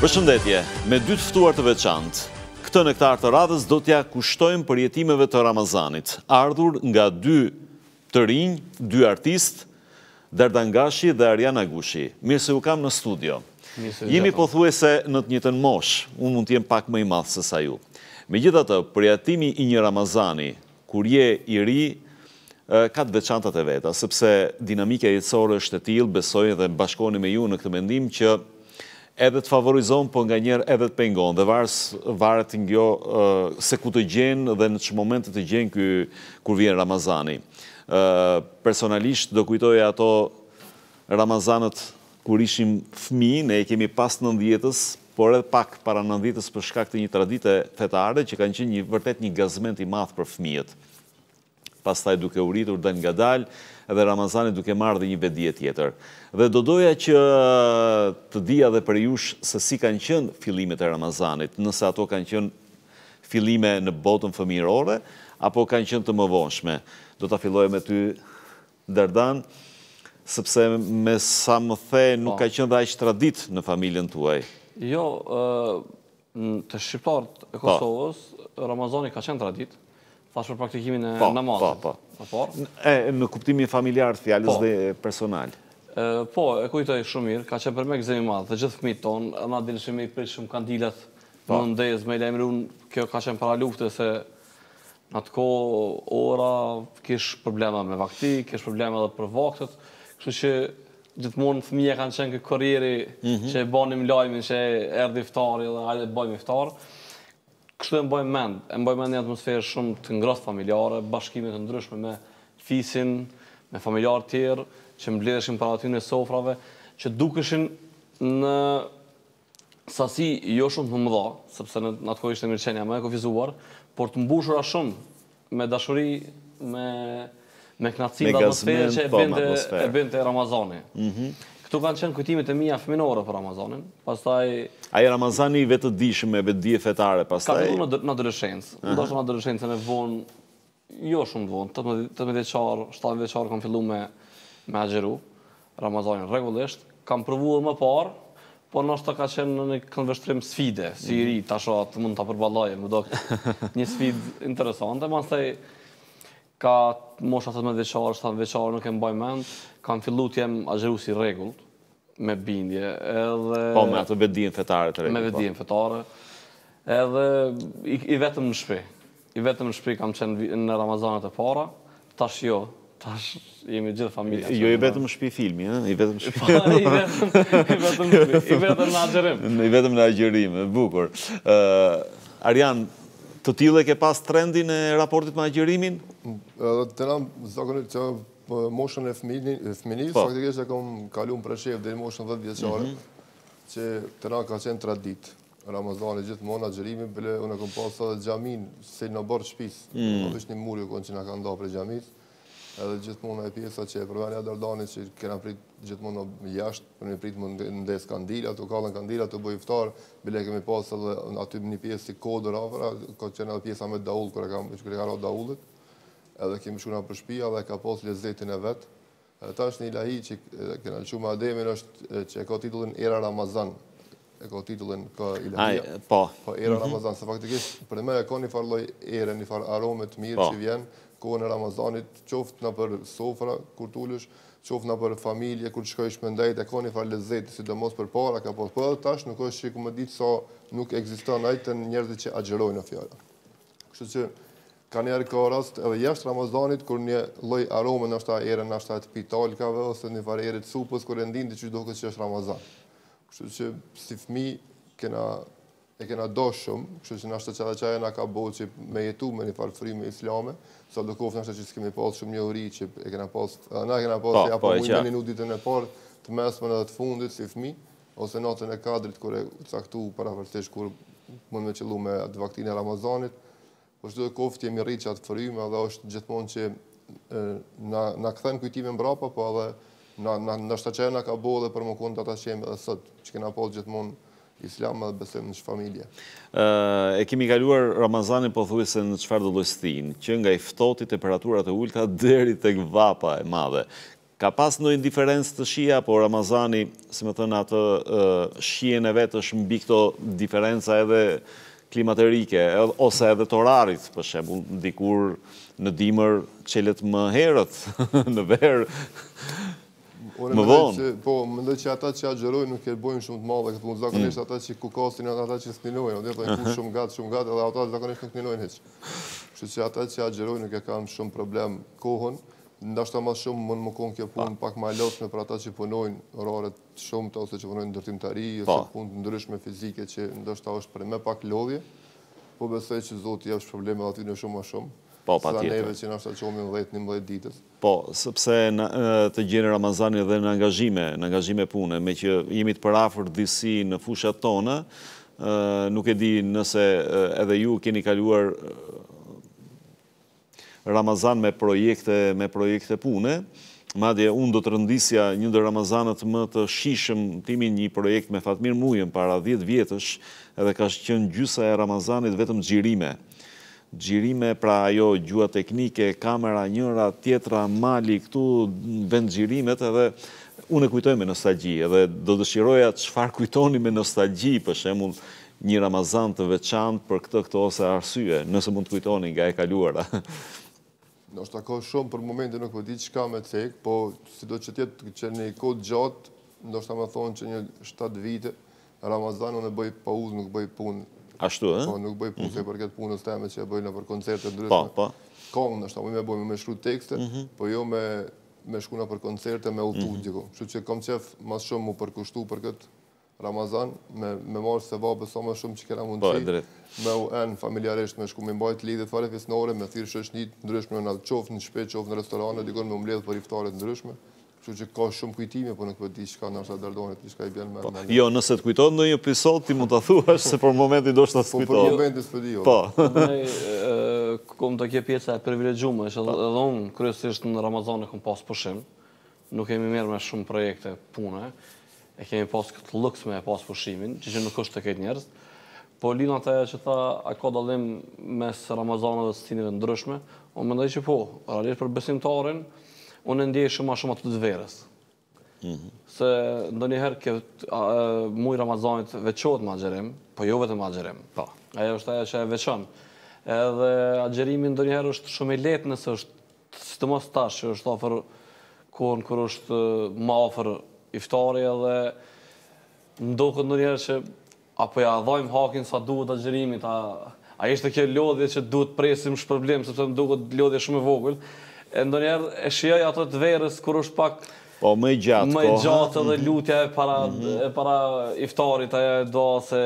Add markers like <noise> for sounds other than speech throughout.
Për shëndetje, me dy të fëtuar të veçant, këtë në të radhës do t'ja kushtojmë për të Ramazanit, ardhur nga dy të rinjë, dy artistë, Dardangashi dhe Ariana Gushi. Mirë se u kam në studio. Jemi po thue se në të njëtën mosh, unë mund t'jem pak më i madhë se sa ju. Me gjitha të për i një Ramazani, kur je i ri, ka të veçantat e veta, sepse dinamike e jetësore është të tilë, besojë dhe bashkoni me ju në këtë mendim që edhe të favorizon, po nga njerë edhe të pengon, dhe varët njo se ku të gjenë dhe në që momentet të gjenë kër vjen Ramazani. Personalisht, do e ato Ramazanët kër ishim fmi, ne e kemi pas nëndjetës, por edhe pak para nëndjetës për shkak të një tradite fetare, që kanë qenë një vërtet një gazment i math për fmiët. Pas taj duke uritur dhe nga dalë, edhe Ramazani duke marrë dhe një bedje tjetër. Dhe do doja që të dhja dhe për jush se si kanë qënë filimet e Ramazanit, nëse ato kanë qënë filime në botën fëmirore, apo kanë qënë të më vonshme. Do të afiloj me ty, Dardan, sëpse me sa më the nuk ka qënë dhe aqë tradit në familjen tuaj. Jo, të shqiptarët e po. Kosovës, Ramazani ka qënë tradit, Thash për praktikimin e po, po, namazit? Po, po, po. E, në kuptimin familjarë, fjallës po. dhe personal? Po, e kujtoj shumë mirë, ka qenë për me gëzemi madhë, dhe gjithë fëmi tonë, na dilëshim me i shumë kandilet në ndezë, me i lemrun, kjo ka qenë para lufte, se në atë ko, ora, kishë probleme me vakti, kishë probleme edhe për vaktët, kështu që gjithmonë fëmija kanë qenë këtë kërjeri, mhm. që e banim lajmin, që e erdi iftari, dhe hajde bëjmë iftarë, kështu e mbaj mend, e mbaj mend një atmosferë shumë të ngrohtë familjare, bashkimet të ndryshme me fisin, me familjarë tjerë, që mbledheshin para aty në sofrave, që dukeshin në sasi jo shumë të më mëdha, sepse në atë kohë ishte mirëqenia më e kufizuar, por të mbushura shumë me dashuri, me me knatësi dhe atmosferë që e po, bënte e bënte Ramazani. Mhm. Tu kanë qenë kujtimet e mija fëminore për Ramazanin. Pastaj... Aje Ramazani i vetë dishme, vetë dje fetare, pastaj... Ka të në adolescencë. Në dashë në adolescencë në vonë, jo shumë të vonë, 18 veqarë, 7 veqarë kam fillu me, me agjeru Ramazanin regullisht. Kam provuar e më parë, po nështë të ka qenë në një këndvështrim sfide, si i ri, të mund të përballoj, më duk <laughs> një sfidë interesante, ma nështë ka mosha sot me veçarë, sot veçarë nuk e mbaj mend, kam fillu të jem a si regull, me bindje, edhe... Po, me atë vedinë fetare të regull. Me po. vedinë fetare, edhe i vetëm në shpi. I vetëm në shpi kam qenë në Ramazanët e para, tash jo, tash jemi gjithë familja. Jo i vetëm në shpi filmi, e? <laughs> I vetëm në shpi. I vetëm në shpi, <laughs> i vetëm në agjerim. I vetëm në agjerim, bukur. Arjan, Të tjile ke pas trendin e raportit me agjerimin? Të nëmë, zakonit që po, moshën e fëminis, po. faktikisht e kom kalun për shef dhe moshën 10 vjeqare, mhm. që të nëmë ka qenë tra dit. Ramazani gjithë mon agjerimin, bële unë e kom pasë dhe gjamin, se në borë shpis, në mm. po, vishë një murë ju konë që në ka nda për gjamin, edhe gjithmonë e pjesa që e përvarja Dardani që kena prit gjithmonë në jashtë, për një prit më ndesë kandilat, u kalën kandilat të bojftar, bile kemi pas edhe aty një pjesë si kodër afra, ka qenë edhe pjesa me kër e kam që kërë kërë edhe kemi shkuna për shpia dhe ka pas lezetin e vetë. Edhe ta është një ilahi që kena lëqu me ademin është që e ka titullin Era Ramazan, e ka titullin ka ilahia. Po. po. Era mhm. Ramazan, se faktikisht për me e mirë po. që kohën e Ramazanit, qoftë në për sofra, kur tullësh, qoftë në për familje, kur të shkojsh me e kohën i farë lezeti, si do mos për para, ka po të po, për tash, nuk është që ku më ditë sa nuk egziston ajtën njerëzit që agjerojnë në fjara. Kështë që ka njerë ka rast edhe jashtë Ramazanit, kur një loj arome në ashtë a ere në ashtë a të pitalkave, ose një farë ere të supës, kur e ndinë dhe që do kështë që është Ramazan. Kështë që si fmi kena e kena do shumë, kështu që nështë të qëve qaj e nga ka bo që me jetu me një farë frimi islame, sa do kofë nështë që s'kemi pas shumë një uri që e kena pas, na po, po, e kena pas e apo mujnë një një ditën e parë të mesme në dhe të fundit si fmi, ose natën e kadrit kër e caktu parafërtesh kër mund me qëllu me atë vaktinë e Ramazanit, po shtu do kofë të jemi rri që atë frimi, edhe është gjithmonë që na këthen kujtime mbrapa, po edhe nështë të qaj e nga ka bo dhe për më kondë të ata që gjithmonë islam dhe besojmë në që familje. E kemi kaluar Ramazani po thuj se në qëfar dhe lojstin, që nga i fëtoti temperaturat e ulta dheri të këtë vapa e madhe. Ka pas në indiferencë të shia, po Ramazani, si më thënë atë shien e vetë është mbi këto diferenca edhe klimaterike, ose edhe të orarit, për shemë, në dikur në dimër qëllet më herët, <laughs> në verë. Më vonë. Po, më ndoj që ata që a gjëroj nuk e bojmë shumë të malë, këtë mund zakonisht mm. ata që ku e ata që sninojnë, o dhe të një <laughs> shumë gatë, shumë gatë, edhe ata zakonisht nuk sninojnë heqë. Kështë që ata që a gjëroj nuk e kanë shumë problem kohën, ndashtë ta ma shumë mund më konë kjo punë pak ma lotë me për ata që punojnë rarët shumë të ose që punojnë ndërtim të ri, ose punë të ndryshme fizike që ndashtë është për me pak lodhje, po besoj që zotë jepsh probleme dhe aty në shumë a shumë. Po, pa tjetër. Sa neve që nështë të qomim 10-11 ditës. Po, sëpse të gjeni Ramazani dhe në angazhime, në angazhime pune, me që jemi të përafur disi në fushat tonë, nuk e di nëse edhe ju keni kaluar Ramazan me projekte, me projekte pune, madje unë do të rëndisja një dhe Ramazanët më të shishëm timin një projekt me Fatmir Mujën para 10 vjetësh edhe ka shqenë gjysa e Ramazanit vetëm gjirime gjirime, pra ajo gjua teknike, kamera, njëra, tjetra, mali, këtu vend gjirimet edhe unë e kujtoj me nostalgji edhe do dëshiroja qëfar kujtoni me nostalgji për shemull një Ramazan të veçant për këtë këto ose arsye, nëse mund të kujtoni nga e kaluara. Në është ako shumë për momente nuk përdi po që ka me cek, po si do që tjetë që në i kod gjatë, në është ta me thonë që një 7 vite, Ramazan në bëj pa uzë, nuk bëj punë, Ashtu, e? Po, nuk bëj punë, se mhm. për këtë punës teme që e bëj në për koncertë të ndryshme. Po, pa. Po. Kongë në shtamu, po, me bëjmë me shkru tekste, mhm. po jo me shkuna në për koncertë me utu, diko. Që që kom qef mas shumë mu përkushtu për këtë Ramazan, me marë se vabë sa më shumë që kena mundë qi, po, me u enë familjaresht me shku me mbajt lidhe të fare fisnore, me thirë shëshnit, ndryshme në qofë në shpe, qofë në restorane, dikon me umledhë për iftarit ndryshme. Që që ka shumë kujtimi, po nuk po di shka nërsa dërdojnë, di shka i bjenë mërë po, në një. Jo, nëse të kujtojnë në një pisot, ti mund të thuash, se për momenti do shtë të kujtojnë. Po, për momenti së për di, jo. Po. Këmë po, po, të kje pjeca e privilegjume, që edhe unë, kryesisht në Ramazan e këmë pasë pushim, nuk kemi mirë me shumë projekte pune, e kemi pasë këtë lëks me e pasë pushimin, që që nuk është të kejtë njerës, Po linë atë e që tha, a ka dalim mes Ramazanëve të të të të të të të unë ndjej shumë a shumë atë të dverës. Mhm. Se ndonjëherë njëherë këtë mujë Ramazanit veqohet ma gjerim, po jo vetë ma gjerim. Po. Ajo është ajo që e veqon. Edhe a gjerimi ndë njëherë është shumë i letë nësë është, si të mos tash, që është ofër kohën kër është ma ofër iftari edhe ndokët ndonjëherë njëherë që apo ja dhojmë hakin sa duhet a gjerimit, a ishte kjo lodhje që duhet presim shpërblem, sepse ndokët lodhje shumë e vogullë, e ndonjëherë e shioj ato të verës kur është pak po më gjatë kohë. Më gjatë edhe mhm. lutja e para mhm. e para iftarit ajo e do se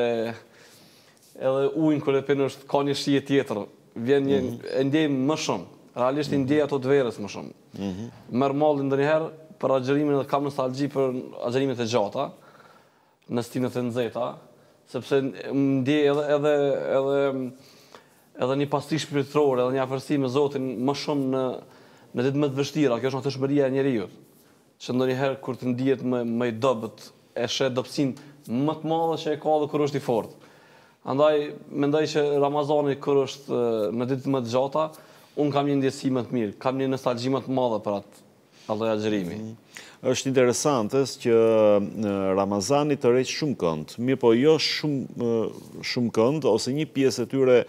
edhe ujin kur e pin është ka një shije tjetër. Vjen një mhm. e ndjej më shumë. Realisht i ndjej ato të verës më shumë. Mhm. Merr malli ndonjëherë për agjërimin dhe kam nostalgji për agjërimet e gjata në stinën e nxehta sepse më ndjej edhe edhe edhe edhe një pastish shpirtëror, edhe një afërsim me Zotin më shumë në në ditë më të vështira, kjo është në të shmëria e njeri ju, që në njëherë kur të ndijet më, më i dobet, e shetë dopsin më të madhe që e ka dhe kur është i fort. Andaj, mendoj ndaj që Ramazani kur është në ditë më të gjata, unë kam një ndjesime të mirë, kam një nëstalgjime të madhe për atë alloja gjërimi. Êshtë mhm. interesantës që Ramazani të rejtë shumë këndë, mi po jo shumë, shumë këndë, ose një pjesë të tyre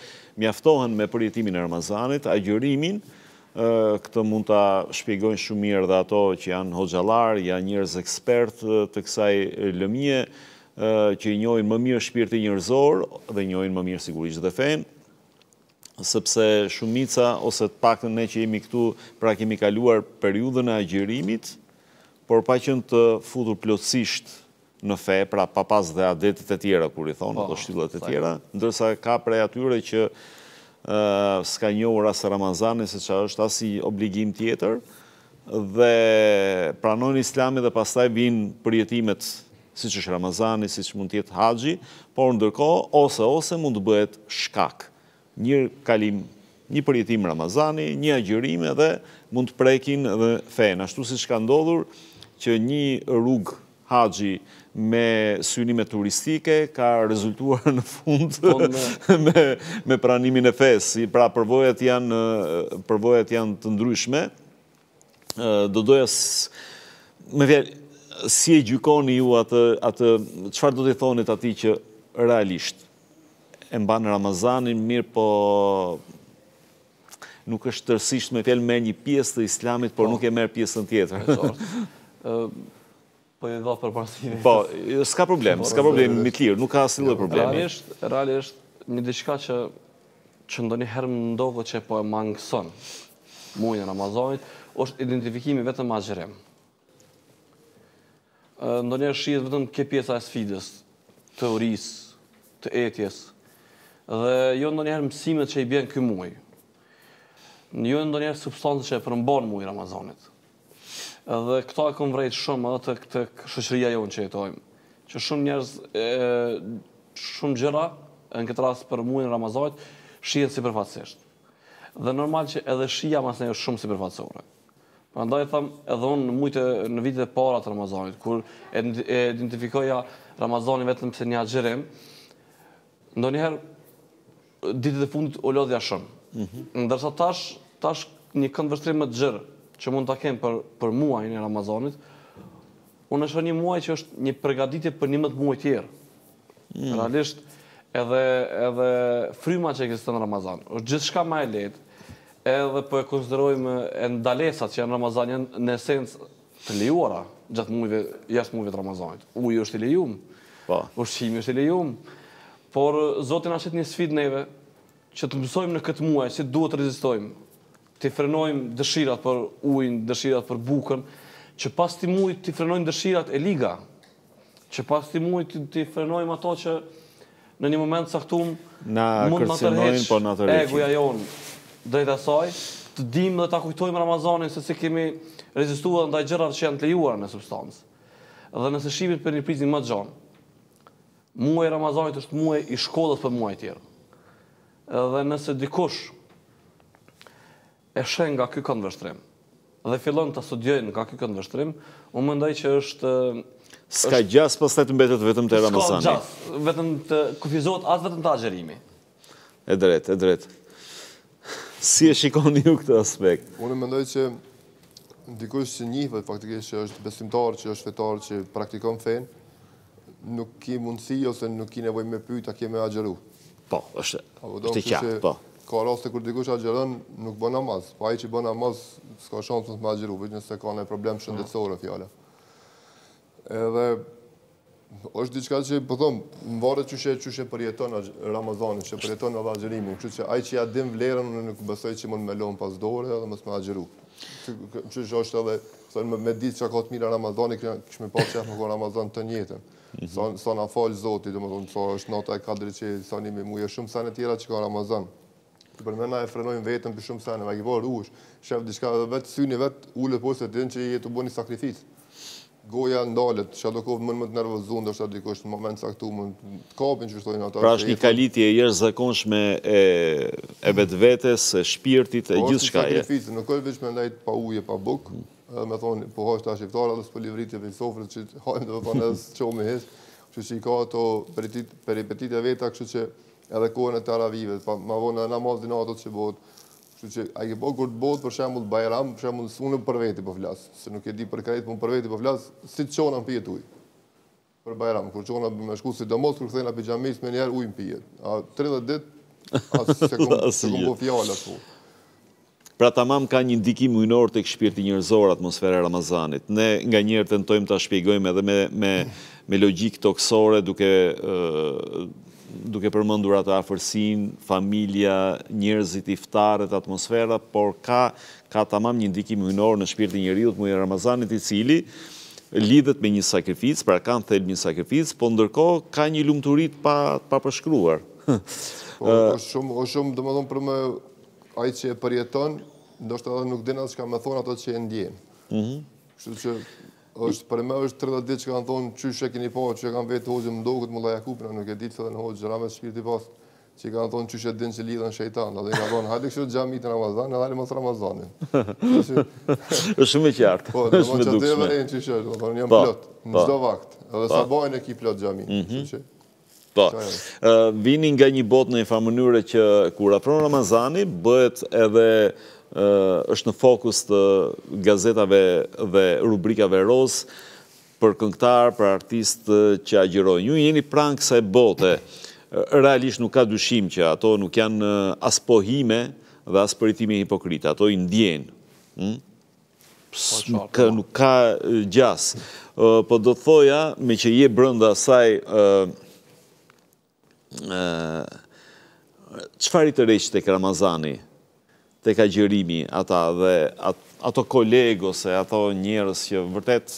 mjaftohen me përjetimin e Ramazanit, a këtë mund të shpjegojnë shumë mirë dhe ato që janë hoxalar, janë njërës ekspert të kësaj lëmije, që i njojnë më mirë shpirti njërzor dhe i njojnë më mirë sigurisht dhe fenë, sëpse shumica ose të pak të ne që jemi këtu pra kemi kaluar periudën e agjerimit, por pa qënë të futur plotësisht në fe, pra papas dhe adetit e tjera, kur i thonë, po, të shtyllet e po, tjera, po. ndërsa ka prej atyre që s'ka njohur asë Ramazani, se që është asë i obligim tjetër, dhe pranojnë islami dhe pastaj vinë përjetimet si që është Ramazani, si që mund tjetë haji, por ndërko, ose ose mund të bëhet shkak. Një kalim, një përjetim Ramazani, një agjërim dhe mund të prekin dhe fejnë. Ashtu si që ka ndodhur që një rrugë haji me synime turistike, ka rezultuar në fund po, <laughs> me pranimin e fes. Pra, përvojat janë të ndryshme. Do doja me vjerë, si e gjykoni ju atë, qëfar do të thonit ati që realisht e mba në Ramazanin, mirë po nuk është tërsisht me fjellë me një pjesë të islamit, por po. nuk e merë pjesën tjetër. <laughs> Po jo i për Po, s'ka problem, s'ka problem, mi të lirë, nuk ka asilë dhe problem. Realisht, realisht, një diqka që që ndoni herë më ndovë që po e mangëson mujë në Ramazanit, është identifikimi vetëm ma agjerem. Ndoni e shqijet vetëm ke pjesa e sfidës, të uris, të etjes, dhe jo ndoni herë mësimet që i bjenë këmuj. Jo ndoni herë substancë që e përmbon mujë Ramazanit. Në Dhe këta e këmë vrejt shumë edhe të këtë shëqëria jo në që jetojmë. Që shumë njerëz, shumë gjëra, në këtë rrasë për mujë në Ramazajt, shijet si përfatsisht. Dhe normal që edhe shija mas në shumë si përfatsore. Për ndaj e thamë edhe unë në mujtë në vitet e para të Ramazajt, kur e identifikoja Ramazani vetëm se një agjerim, ndo njëherë ditit e fundit u lodhja shumë. Mhm. Ndërsa tash, tash një këndë vështrim më të gjërë, që mund të kemë për, për muajnë e Ramazanit, unë është një muaj që është një përgaditje për një mëtë muaj tjerë. Mm. Realisht, edhe, edhe fryma që e në Ramazan, është gjithë shka ma e letë, edhe për po e konsiderojmë e ndalesat që janë Ramazan janë në esens të lejuara gjatë muajve, jashtë muajve të Ramazanit. Ujë është i lejum, pa. Po. ushqimi është i lejum, por Zotin ashtë një sfit neve që të mësojmë në këtë muaj, si duhet të rezistojmë, të frenojmë dëshirat për ujin, dëshirat për bukën, që pas të mujt të frenojmë dëshirat e liga, që pas të mujt të frenojmë ato që në një moment saktum na mund në po tërheq po egoja jonë drejtë asaj, të dim dhe të kujtojmë Ramazanin se si kemi rezistuar ndaj gjërat që janë të lejuara në substancë. Dhe nëse shqipit për një prizin më gjonë, muaj Ramazanit është muaj i shkollës për muaj tjerë. Dhe nëse dikush e shën nga ky kënd vështrim dhe fillon ta studiojnë nga ky kënd vështrim, u mendoj që është ska gjas pastaj të mbetet vetëm te Ramazani. Ska gjas, vetëm të kufizohet as vetëm të agjerimi. E drejt, e drejt. Si e shikoni ju këtë aspekt? Unë mendoj që dikush që njeh faktikisht që është besimtar, që është fetar, që praktikon fen, nuk ki mundësi ose nuk ki nevojë me pyetje, ta kemë xheru. Po, është. Po, do po ka rast të kur dikush agjeron nuk bëna namaz, po ai që bën namaz s'ka shans të më agjeroj, vetëm se ka një problem shëndetësore mm. fjala. Edhe është diçka që po them, më varet çështë çështë përjeton Ramazanin, çështë përjeton edhe agjerimin, kështu që ai që ja dim vlerën unë nuk besoj që mund me lëm pas dore edhe mos me agjeroj. Që është edhe thonë me, me ditë çka ka të mirë Ramazani, kish me pas çaf me Ramazan të njëjtën. Mhm. Sa sa na fal Zoti, domethënë sa është nota e kadrit që sa nimi muje jo shumë sa në tjera që ka Ramazan të përmena e frenojnë vetën për shumë sene, me ki parë ush, shef diçka shka vetë syni vetë, ullet po se të din që i jetë u bo një sakrificë. Goja ndalet, që ato kovë më të nervëzun, dhe është ati në moment sa këtu të kapin që shtojnë ato. Pra është një kaliti e jeshtë zakonshme e vetë vetës, e shpirtit, e po, gjithë shka e. Në kërë vishë me ndajtë pa uje, pa bukë, me thonë, po hashtë ashtë i fëtara, dhe së po livritë e filsofrët që hajmë dhe vëtë anë dhe së qomë hisë, që që i ka ato peripetit e veta, kështë që edhe kohën e Taravive, pa ma vonë edhe namazin atët që botë, Kështu që a ke po kur të botë për shembull Bajram, për shembull sunë për veti po flas, se nuk e di për krejt, po për veti po flas, si çona mbi ujë, Për Bajram, kur çona më shku si domos kur kthena pijamis me një herë ujë mbi A 30 ditë <laughs> as se kom se kom fjalë Pra tamam ka një ndikim ujnor tek shpirti njerëzor atmosfera e Ramazanit. Ne nganjëherë tentojmë ta shpjegojmë edhe me me me logjikë toksore duke duke përmëndur atë afërsin, familja, njerëzit i ftarët, atmosfera, por ka, ka tamam një ndikim minor në shpirti të mëjë Ramazanit i cili, lidhet me një sakrificë, pra kanë thelë një sakrificë, po ndërko ka një lumëturit pa, pa përshkruar. <laughs> po, është shumë, është shumë, dhe më dhëmë për me ajë që e përjeton, ndoshtë edhe nuk dinat që ka me thonë ato që e ndjenë. Mm që është për me është 30 ditë që kanë thonë që shë e kini po, që e kanë vetë hozë më ndokët më lajakupin, a nuk e ditë të dhe në hozë gjëramet me të pasë, që kanë thonë që shë e dinë që lidhën shëjtan, a dhe kanë thonë, hajtë kështë gjami të Ramazan, <laughs> e dhalim asë Ramazanin. Shumë i qartë, është me duksme. Po, dhe <laughs> në po, po. po. mhm. që të dhe e në që shë është, dhe në plotë, në Po, vini nga një bot në e famënyre që kura pronë Ramazani, bëhet edhe është në fokus të gazetave dhe rubrikave rosë për këngtarë, për artistë që agjirojë. Një jeni prangë kësaj bote, realisht nuk ka dyshim që ato nuk janë aspohime dhe asporitimi hipokrita, ato i ndjenë. Hm? Po, po. Nuk ka gjasë. Po do të thoja, me që je brënda saj, qëfarit të reqët e këramazani? të ka gjërimi ata dhe ato kolego e ato njërës që vërtet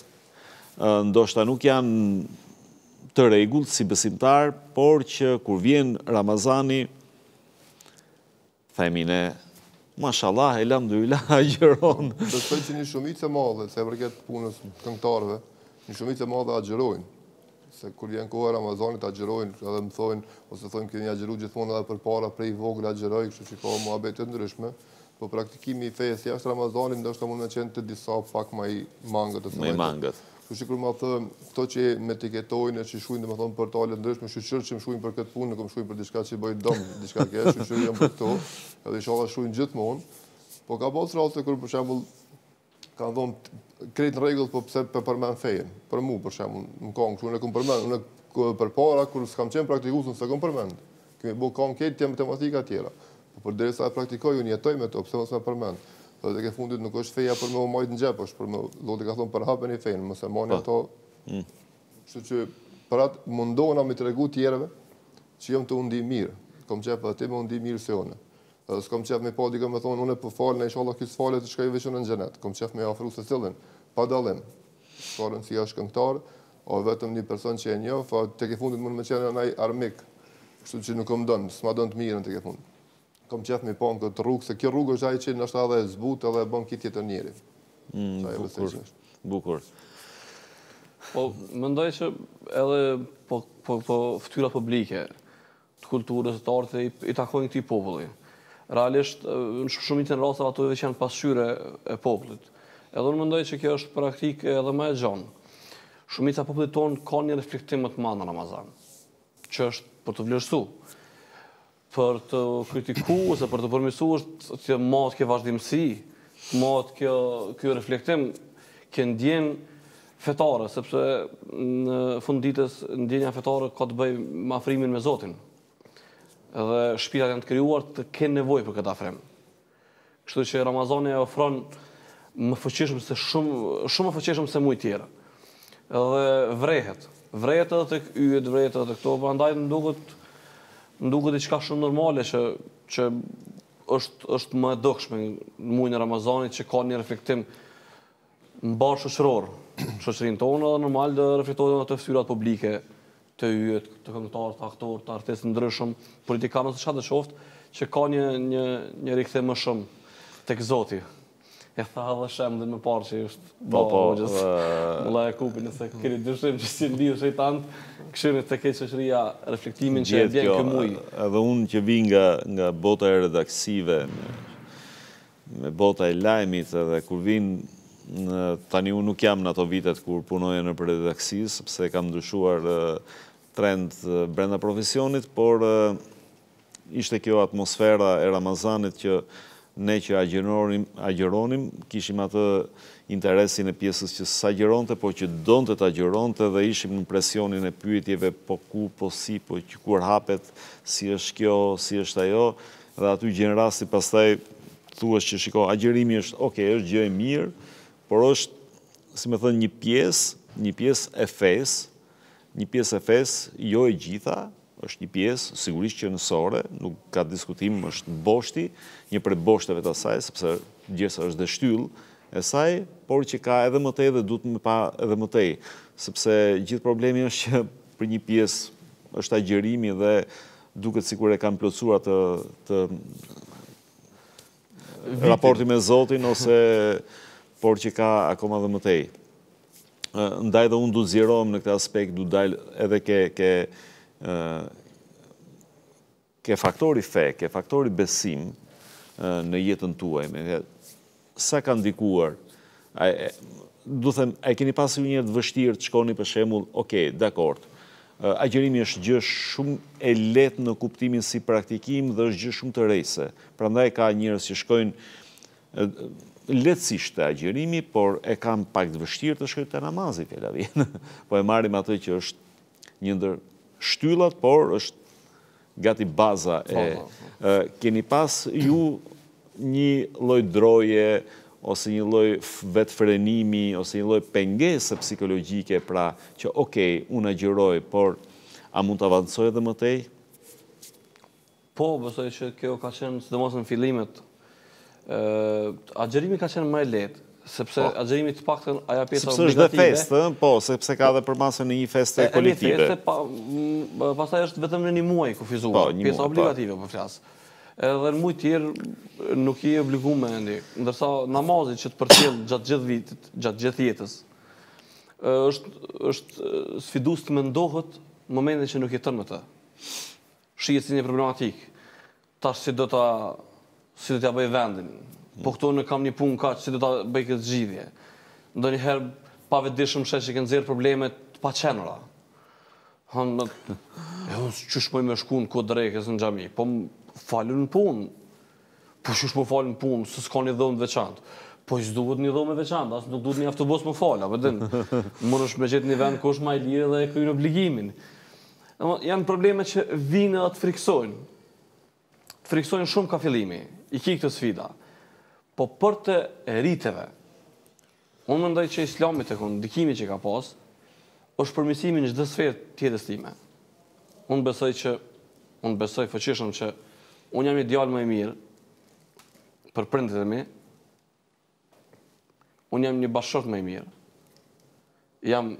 ndoshta nuk janë të regullë si besimtar, por që kur vjen Ramazani, thajmine, mashallah, e lam dhe i la gjëron. Dhe që një shumicë e madhe, se e vërket punës të një shumicë e madhe a gjërojnë se kur vjen kohë e Ramazanit agjerojnë, gjërojnë, edhe më thojnë, ose thojnë këtë një a gjëru gjithmonë edhe për para, prej vogë, a gjëroj, kështë që ka më abetë të ndryshme po praktikimi i fejës jashtë Ramazanit, ndështë të mund me qenë të disa pak ma i mangët. Ma i mangët. Që shikur ma thëmë, këto që me tiketojnë, që shuin dhe me thonë për talet ndryshme, që qërë që më shuin për këtë punë, në këmë shuin për diçka që i bëjt dëmë, diçka kërë, që shuin për këto, edhe i shala shuin gjithë monë, po ka bëtë sralë të kërë për shemull, ka në thonë, krejt në regullë, po pëse për përmen fejen, për mu për shemull, në kongë, që në këmë përmen, në për para, kërë s'kam qenë praktikusën, s'kam përmen, këmë i bu kongë ketë, tjemë tjera. Po, por dhe sa e praktikoj, unë jetoj me të, pëse mos me përmend. Dhe dhe ke fundit nuk është feja për me u majtë në gjep, është për me, loti ka thonë, për përhapën i fejnë, mëse moni po. ato, që mm. që për atë mundohëna me të regu tjereve, që jëmë të undi mirë, kom qepë dhe ti me undi mirë se une. Dhe s'kom qepë me podi, kom e thonë, une për po falë, në isha Allah kësë falë, të shkaj vëshën në gjenet, kom qepë me afru se cilin, pa dalim, shkarën si është këngtar, o vetëm një person që e një, fa të ke fundit mund me qenë në armik, kështu që nuk më dënë, s'ma dënë të mirën të ke fundit kom qef mi pon këtë rrugë, se kjo rrugë është ajë që nështë adhe zbutë edhe bon kitje të njëri. Mm, bukur, bukur. Po, mendoj që edhe po, po, po ftyra publike, të kulturës, të artë, i, takojnë këti populli. Realisht, në shumit e ato e që janë pasyre e poplit. Edhe në mendoj që kjo është praktik edhe ma e gjonë. Shumit e poplit tonë ka një reflektimet ma në Ramazan, që është për të vlerësu për të kritiku ose për të përmisu është që matë kjo vazhdimësi, matë kjo, reflektim, kjo ndjen fetare, sepse në fund ditës ndjenja fetare ka të bëj më afrimin me Zotin. Edhe shpirtat janë të krijuar të kenë nevojë për këtë afrim. Kështu që Ramazani ofron më fuqishëm se shumë shumë më fuqishëm se mujtë tjera. tjerë. Edhe vrehet, vrehet edhe tek yjet, vrehet edhe këto, prandaj më të ndukët i qka shumë normale që, që është, është më edukshme në mujnë e Ramazanit që ka një reflektim në barë shëshëror, <clears throat> shëshërin tonë edhe normal dhe reflektojnë në të fyrat publike, të yjet, të këngëtarë, të aktorë, të artistë ndryshëm, politikanës të shatë dhe qoftë, që ka një, një, një rikëthe më shumë të këzoti e tha dhe shem dhe me parë që është bo, po, po, gjithë mëla e kupin nëse këri dyshim që si ndihë shëjtant, këshirë të keqë është rria reflektimin që e bjenë këmuj. Edhe unë që vi nga, nga bota e redaksive, me, me bota e lajmit edhe kur vinë, Në, tani unë nuk jam në ato vitet kur punoja në për redaksis, sepse kam ndryshuar uh, trend uh, brenda profesionit, por uh, ishte kjo atmosfera e Ramazanit që ne që agjeronim, kishim atë interesin e pjesës që sa agjeronte, po që donte të agjeronte dhe ishim në presionin e pyetjeve po ku, po si, po që kur hapet, si është kjo, si është ajo, dhe aty gjenë rasti pastaj thuash që shiko, agjerimi është, oke, okay, është gjë e mirë, por është, si me thënë, një pjesë, një pjesë e fesë, një pjesë e fesë, jo e gjitha, është një pjesë, sigurisht që nësore, nuk ka diskutim, është boshti, një për boshteve të asaj, sepse gjësa është dhe shtyllë e saj, por që ka edhe mëtej dhe dhëtë me pa edhe mëtej, sepse gjithë problemi është që për një pjesë është agjerimi dhe duket si e kam plëcura të, të raporti me Zotin, ose por që ka akoma dhe mëtej. Ndaj dhe unë du zjerohem në këtë aspekt, du dalë edhe ke, ke ke faktori fe, ke faktori besim në jetën tuaj, me dhe sa ka ndikuar, du them, a keni pasu një të vështirë të shkoni për shemull, oke, okay, dakord, agjerimi është gjë shumë e letë në kuptimin si praktikim dhe është gjë shumë të rejse. Pra ndaj ka njërës që shkojnë letësisht të agjerimi, por e kam pak të vështirë të shkojnë të namazit, e vjenë, <laughs> po e marim atë që është një ndër Shtyllat, por, është gati baza e. Po, po, po. Keni pas ju një loj droje, ose një loj vetëfrenimi, ose një loj pengese psikologjike, pra që, okej, unë e gjëroj, por, a mund të avancoj edhe më tej? Po, bësoj që kjo ka qenë së dëmosën fillimet. A gjërimi ka qenë maj letë sepse po. agjerimi të pakëtën aja pjetër obligative... Sepse është dhe festë, po, sepse ka dhe përmasën në një festë e kolektive. E një festë, pasaj është vetëm në një muaj ku fizuar, po, po. obligative, po flasë. Edhe në muaj tjerë nuk i obligume, ndi. Ndërsa namazit që të përtjel gjatë gjithë vitit, gjatë gjithë jetës, është sfidus të mendohët në momente që nuk i tërmë të. Shijet si një problematikë. Ta si do të si do vendin, Po këtu në kam një punë ka që si do ta bëj këtë zgjidhje. herë pa vetëdijshëm shes që kanë nxjerr probleme të paçëndra. Han më e unë çu shkoj më shkon ku drekës në xhami, po më falun punë. Po çu shpoj më falun punë, se s'ka një dhomë veçantë. Po ju duhet një dhomë veçantë, as nuk duhet një autobus më fal, apo din. <laughs> është më gjet një vend kush është më i lirë dhe e kryen obligimin. Domo janë probleme që vinë atë friksojnë. Friksojnë shumë ka fillimi. I ki këtë sfida. Po për të eriteve, unë më ndaj që islamit të kënë, dikimi që ka pas, është përmisimin në gjithë dhe sferë tjetës time. Unë besoj që, unë besoj fëqishëm që unë jam ideal më i mirë për prindit e mi, unë jam një bashkët më i mirë, jam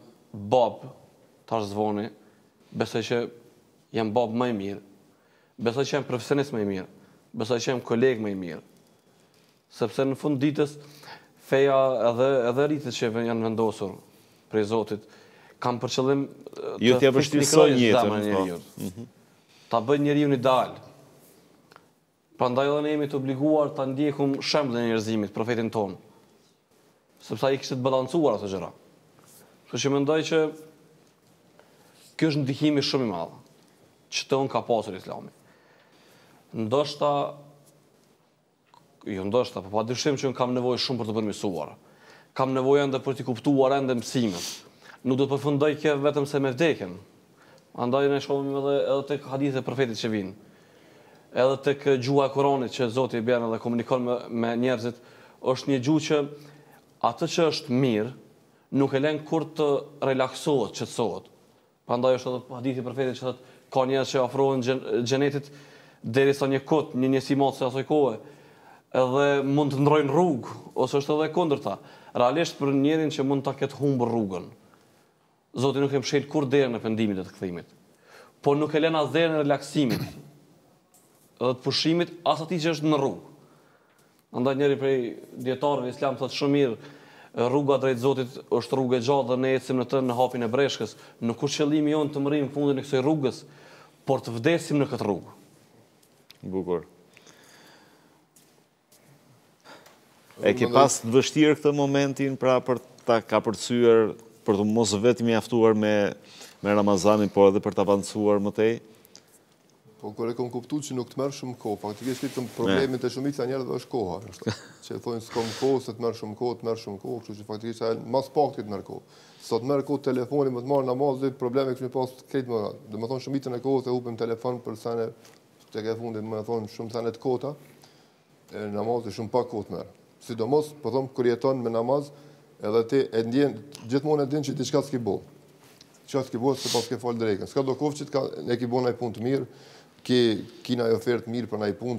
bab të ashtë zvoni, besoj që jam bab më i mirë, besoj që jam profesionist më i mirë, besoj që jam kolegë më i mirë, sepse në fund ditës feja edhe edhe rritet që janë vendosur prej Zotit kam për qëllim ju të vështirësoj një jetë po. Njëriur, mhm. Ta bëj njeriu i dal. Prandaj edhe ne jemi të obliguar ta ndjekum shembullin e njerëzimit, profetin ton. Sepse ai kishte të balancuar ato gjëra. Kështu që mendoj që kjo është ndihim i shumë i madh që ton ka pasur Islami. Ndoshta jo ndoshta, po pa dyshim që unë kam nevojë shumë për të përmirësuar. Kam nevojë ende për të kuptuar ende mësimin. Nuk do të përfundoj kjo vetëm se me vdekem. Andaj ne shohim edhe edhe tek hadithe profetit që vinë. Edhe tek gjuha e Kuranit që Zoti i bën dhe komunikon me, me njerëzit, është një gjuhë që atë që është mirë nuk e lën kur të relaksohet, qetësohet. Prandaj është edhe hadithi profetit që thotë ka njerëz që afrohen gjen, gjenetit derisa një kot, një njësi mot se asoj kohë, edhe mund të ndrojnë rrugë, ose është edhe kondërta, realisht për njerin që mund të ketë humbë rrugën. Zoti nuk e mshet kur derën e pendimit e të këthimit, por nuk e lena dherën e relaksimit edhe të pushimit asa ti që është në rrugë. Nëndaj njeri prej djetarëve islam të të shumirë, rruga drejt Zotit është rrugë e gjatë dhe ne ecim në të në hapin e breshkës, nuk kur qëllimi jonë të mërim fundin e kësoj rrugës, por të vdesim në këtë rrugë. Bukur. E ke pas të vështirë këtë momentin pra për ta ka përcyër, për të mos vetëmi aftuar me, me Ramazanin, por edhe për të avancuar më tej? Po, kërë e kom kuptu që nuk të mërë shumë kohë, pa në të kështë të problemin të shumit sa njerëve është koha. <laughs> që e thonjë, s'kom kohë, se të mërë shumë kohë, të mërë shumë kohë, që që faktikisht e mas pak të të mërë kohë. Së të mërë kohë telefoni, më të marë namaz, dhe probleme kështë me pas të kejtë më ratë. Dhe më thonë shumit të në kohë, se upim telefon për sene, të ke fundi, më thonë shumë sene të kota, e, namaz shumë pak kohë të mërë sidomos, po thom, kur jeton me namaz, edhe ti e ndjen, gjithmonë e din që diçka shka s'ki bo. Qa s'ki bo, se pa s'ki falë drejken. Ska do kovë që t'ka, ne ki bo në i të mirë, ki, ki në i mirë për ai i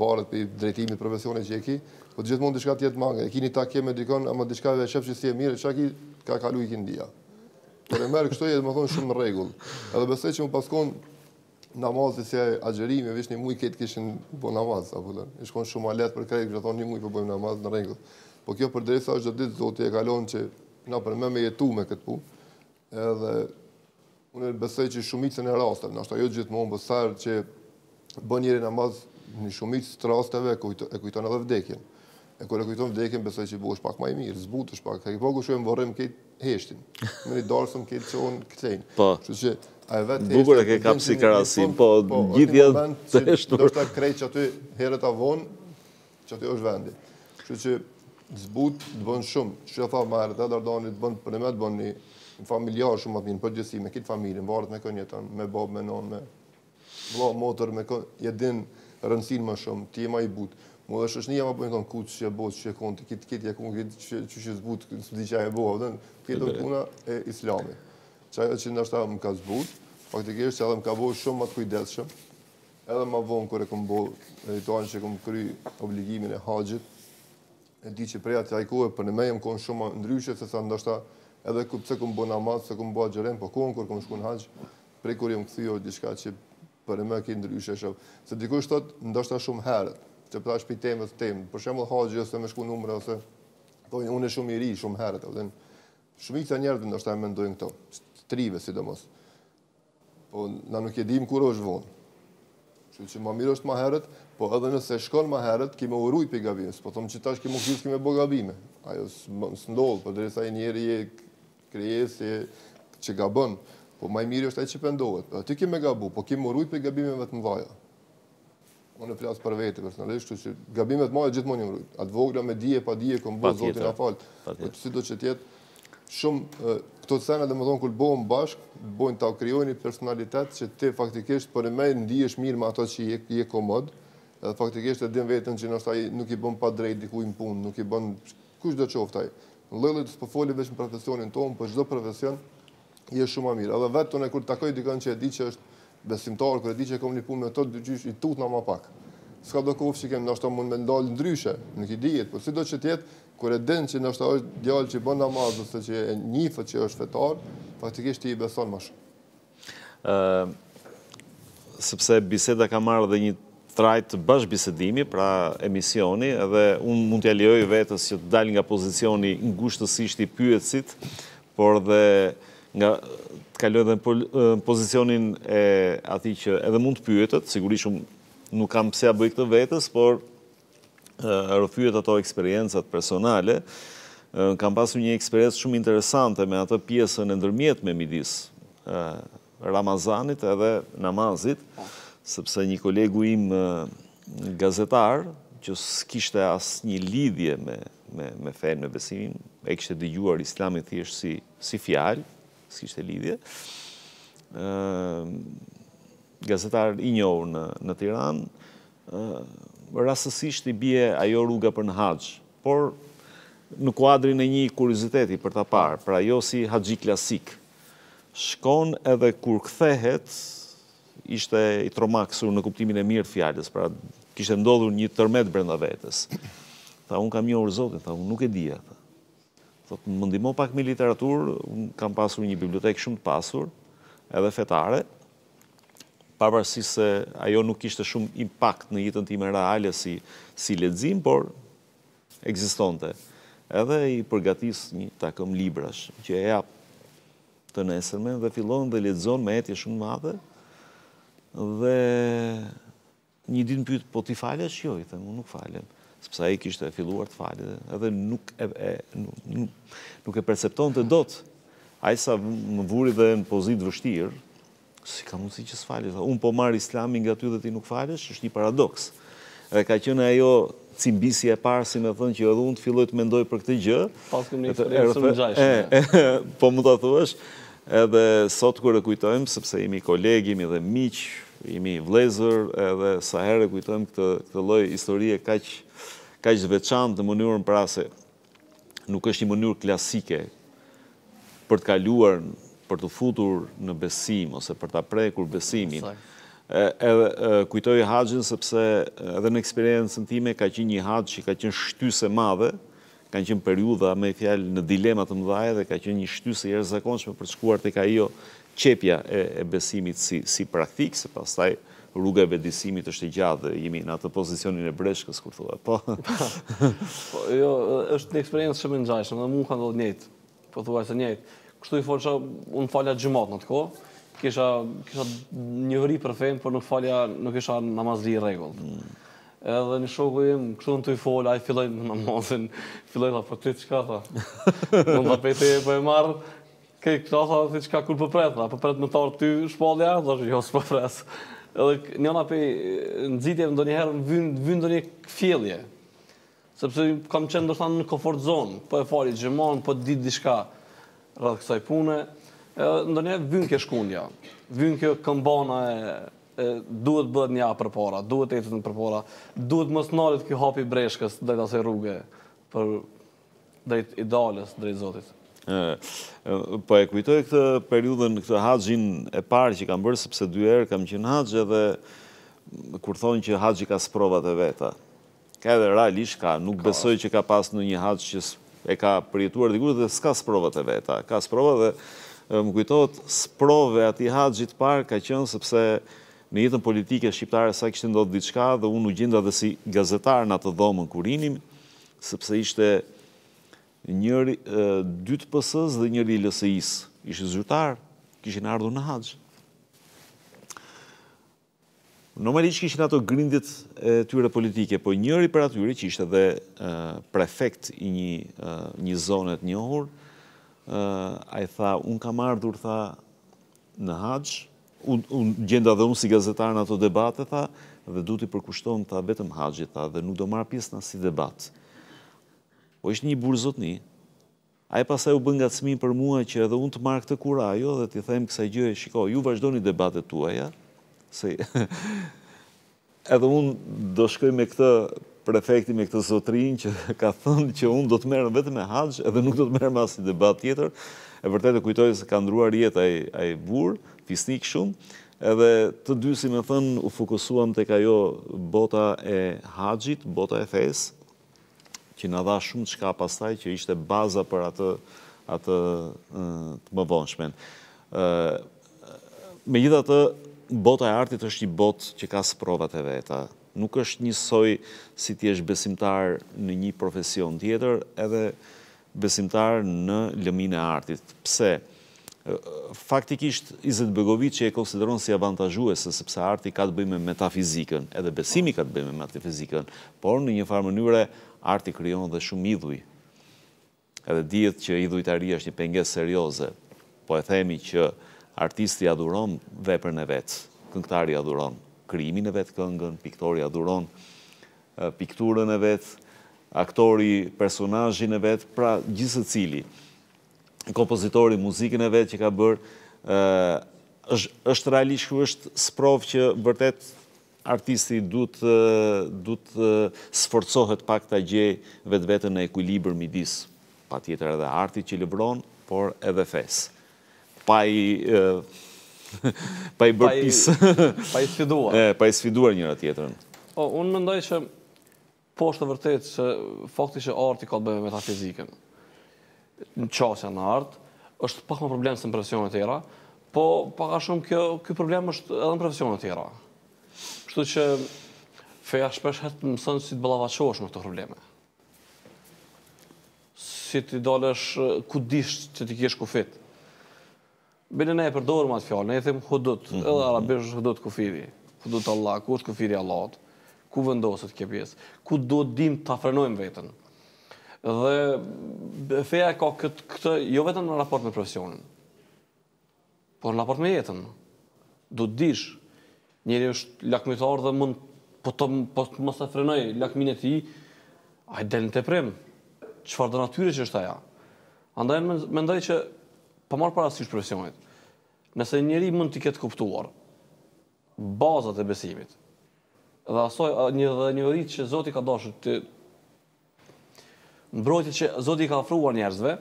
varet të për drejtimit profesione që e ki, po gjithmonë diçka tjetër mangë. E ki një takje me dikon, ama dishka e shef që si e mirë, çka ki ka kalu i kindia. Por e merë, kështu e më thonë shumë regullë. Edhe besoj që më paskon namazi se agjerimi vesh një muj këtë kishin bo namaz apo do e shkon shumë alet për këtë që thonë një muj po bëjmë namaz në rregull po kjo për drejtë është çdo ditë zoti e ka lënë që na për më me jetu me këtë punë edhe unë besoj që shumicën e raste do të thotë jo gjithmonë po sa që bën njëri namaz në shumicë të rasteve e kujton edhe vdekjen e kur e kujton vdekjen besoj që bëhesh pak më i mirë zbutesh pak tek po ku shojmë vorrim këtë heshtin më <laughs> i dorsom këtë çon këtë po çuçi bukur e ke kapë si karasim, po gjithë jetë të eshtur. Do shta krejtë që aty herët a vonë, që aty është vendi. Që që zbutë të bënë shumë, që që thafë marë, të dardani të bënë përnime të bënë një familjarë shumë atë minë, për gjithësi, me kitë familjën, varët me kënë jetën, me babë, me nonë, me vla, motër, me kënë, jedin rëndësin më shumë, ti jema i butë. Mu dhe shështë një jam apojnë tonë kutë që e botë, që e konti, kitë, kitë, kitë, kitë, që që zbutë, së di që e bohë, dhe në këtë puna e islamit qajtë që nështë edhe më ka zbut, faktikisht që edhe më ka bo shumë më të kujdeshëm, edhe më vonë kërë e këmë bo rituan që këmë kry obligimin e haqit, e di që prej atë jajkohë, për në me më konë shumë ndryshe, se sa ndështë edhe këpëse këmë bo namaz, se këmë bo agjerem, po konë kërë këmë shku në haqë, prej kërë jem këthio, diçka që për në me këtë ndryshe shumë. Se dikur shtot, ndështë shumë herët, që përta po shpi temës temë, për shemë dhe haqë, ose me shku numre, ose, po unë e shumë i ri, shumë herët, shumë i këta njerët, ndështë e mendojnë këto trive, sidomos. Po, na nuk e dim kur është vonë. Që që ma mirë është ma herët, po edhe nëse shkon ma herët, ki uruj për gabimës, po thomë që tash ki u kjusë ki bo gabime. Ajo së ndollë, për po dresa e njerë je krejes e që gabën, po ma i mirë është ajë që pëndohet. Po aty ti ki gabu, po ki uruj për gabimeve të mdhaja. Unë e flasë për vete, personalisht, që gabimet ma e gjithmonë një mrujt. Atë vogla me dje, pa dje, këmë bo zotin a falë. Po të si do që tjetë, shumë këto të sena dhe më thonë kërë bohëm bashkë, bojnë të kryojnë një personalitet që ti faktikisht për e me ndihesh mirë me ato që je komod, dhe faktikisht e din vetën që nështaj nuk i bën pa drejt diku punë, nuk i bën kush dhe qoftaj. Në lëllit të pëfoli veç në profesionin tonë, për po shdo profesion, i është shumë a mirë. Edhe vetë të në kërë takoj dikën që e di që është besimtar, kërë e di që e kom një punë me të të gjysh, i tut në ma pak. Ska do kofë që kemë nështë mund me ndalë ndryshe, nuk i dijet, për si do që tjetë, kur e din se ndoshta është djallë që bën namaz ose që e njeh se është fetar, faktikisht ti i beson më shumë. uh, sepse biseda ka marrë dhe një trajt bash bisedimi, pra emisioni, edhe un mund të lejoj vetes që të dal nga pozicioni i ngushtësisht i pyetësit, por dhe nga të kaloj dhe në pozicionin e atij që edhe mund të pyetët, sigurisht nuk kam pse a bëj këtë vetes, por rëfyët ato eksperiencët personale, kam pasu një eksperiencë shumë interesante me ato pjesën e ndërmjet me midis Ramazanit edhe Namazit, sëpse një kolegu im gazetar, që s'kishte asë një lidhje me fejnë me besimin, e kështë dëgjuar islamit thjeshtë si fjallë, s'kishte lidhje, gazetar i njohë në Tiranë, rastësisht i bie ajo rruga për në haqë, por në kuadrin e një kuriziteti për ta parë, pra jo si haqji klasik. Shkon edhe kur kthehet, ishte i tromaksur në kuptimin e mirë të fjallës, pra kishtë ndodhur një tërmet brenda vetës. Tha, unë kam një orë zotin, tha, unë nuk e dhja. Thot, më ndimo pak me literaturë, unë kam pasur një bibliotekë shumë të pasur, edhe fetare, pavarësi se ajo nuk ishte shumë impact në jetën time reale si, si ledzim, por egzistonte. Edhe i përgatis një takëm librash, që e apë të nesërme, dhe fillon dhe ledzon me etje shumë madhe, dhe një din pëjtë, po ti falje që jo, i thëmë, nuk falje, sepse e kishtë e filluar të falje, edhe nuk e, nuk, e percepton të dotë, a i sa më vuri dhe në pozitë vështirë, si ka mundësi që s'falesh, unë po marë islamin nga ty dhe ti nuk falesh, është një paradoks. Dhe ka qënë ajo cimbisi e parë, si me thënë që edhe unë të filloj të mendoj për këtë gjë. Pas këmë një më gjajshme. <laughs> Po më të thuash, edhe sot kërë kujtojmë, sepse imi kolegi, imi dhe miq, imi vlezër, edhe sa herë kujtojmë këtë, këtë loj historie ka që zveçanë të mënyrën prase. Nuk është një mënyrë klasike për të kaluar për të futur në besim, ose për të prekur besimin. Edhe kujtoj haqën, sepse edhe në eksperiencën time ka qenë një haqë që ka qenë shtyse madhe, kanë qenë periuda me fjalë në dilemat të mëdhaje dhe ka qenë një shtyse jërë zakonshme për të shkuar të ka jo qepja e besimit si praktikë, se pas taj rruga e vedisimit është i gjatë dhe jemi në atë pozicionin e breshkës, kur thua, po. <laughs> po jo, është një eksperiencë shumë në gjajshme, dhe mu ka ndodhë njëtë, po thua e se njëtë kështu i folsha un falja xhumat në atë kohë. Kisha kisha një hori për fen, por nuk falja nuk isha namazli i rregull. Mm. Edhe në shoku im kështu un të i fol, ai filloi me namazin, filloi ta fortë po çka tha. Mund ta bëj ti po e marr që kjo tha se çka kur po pret, po pret më thon ti shpallja, thosh jo s'po pres. Edhe një nga pe nxitje më doniherë vën vën doni fjellje. Sepse kam qenë ndoshta në comfort zone, po e fali xhimon, po di diçka rrëdhë kësaj pune, ndër një vynë kje shkundja, vynë kje këmbana e duhet bëdë një apër para, duhet e të një apër para, duhet mësë nalit kjo hapi breshkës dhe të asë rrugë për drejt idealës drejt zotit. Po e kujtoj këtë periudën, këtë haqin e parë që kam bërë, sepse dy erë kam qënë haqë edhe kur thonë që haqin ka së provat e veta. Ka edhe realisht ka, nuk besoj që ka pas në një që e ka përjetuar dikur dhe s'ka sprovat të veta. Ka sprova dhe më kujtohet sprova ati hadë gjithë parë ka qënë sepse në jetën politike shqiptare sa kështë ndodhë diçka dhe unë u gjinda dhe si gazetar në atë dhomë në kurinim, sepse ishte njëri dytë pësës dhe njëri lësëis. Ishte zyrtarë, kështë në ardhur në haqë. Normalisht në ato grindit e tyre politike, po njëri për atyri që ishte dhe prefekt i një, një zonet njohur, a i tha, unë kam ardhur, tha, në haqë, unë un, gjenda dhe unë si gazetar në ato debate, tha, dhe du t'i përkushton, tha, vetëm haqë, tha, dhe nuk do marrë pjesë në si debat. Po ishte një burë zotni, a i pasaj u bën nga për mua që edhe unë të marrë këtë kurajo jo, dhe t'i them kësa gjë shiko, ju vazhdo një debatet tuaja, se <laughs> Edhe unë do shkoj me këtë prefekti, me këtë zotrinë që <laughs> ka thënë që unë do të merë vetë me haqë edhe nuk do të merë masë i debat tjetër. E vërtet e kujtoj se ka ndruar jetë a i burë, fisnik shumë, edhe të dy si me thënë u fokusuam të kajo bota e haqët, bota e fesë, që në dha shumë ka pastaj që ishte baza për atë atë të më vonshmen. Me gjitha të bota e artit është një bot që ka sprovat e veta. Nuk është një soj si ti është besimtar në një profesion tjetër, edhe besimtar në lëmin e artit. Pse? Faktikisht, Izet Begovic që e konsideron si avantajuese, sepse arti ka të bëjmë me metafizikën, edhe besimi ka të bëjmë me metafizikën, por në një farë mënyre, arti kryon dhe shumë idhuj. Edhe djetë që idhujtaria është një penges serioze, po e themi që artisti adhuron veprën e vetë, këngëtari adhuron kriimin e vetë këngën, piktori adhuron pikturën e vetë, aktori personajin e vetë, pra gjithë cili, kompozitori muzikën e vetë që ka bërë, është realisht që është sprov që vërtet artisti të sforcohet pak të gje vetë vetën e ekulibër midis, pa tjetër edhe arti që libron, por edhe fesë pa i <laughs> pa i <laughs> Pa i sfiduar. <laughs> pa i sfiduar njëra tjetërën. O, po, unë më ndoj që po është të vërtet që fakti që artë i ka të bëve metafizikën. Në qasja në artë, është pak më problem së në profesionet tjera, po pak a shumë kjo problem është edhe në profesionet tjera. Shtu që feja shpesh hetë të mësën si të bëllavachosh me këto probleme. Si të i dalësh kudisht që ti kesh fitë. Bëjnë ne e përdorëm atë fjallë, ne e thimë hudut, mhm. edhe arabisht hudut kufiri, hudut Allah, ku është kufiri Allahot, ku vendosët kje pjesë, ku do të dim të afrenojmë vetën. Dhe feja ka këtë, jo vetën në raport me profesionin, por në raport me jetën. Do të dish, njëri është lakmitar dhe mund, po të, po të mos të lakmin e ti, a i delin të prim, qëfar dhe natyre që është aja. Andaj, mendoj që pa marë parasysh profesionit, nëse njëri mund t'i ketë kuptuar bazat e besimit dhe asoj një dhe një rritë që Zoti ka dashë të mbrojtje që Zoti ka afruar njerëzve,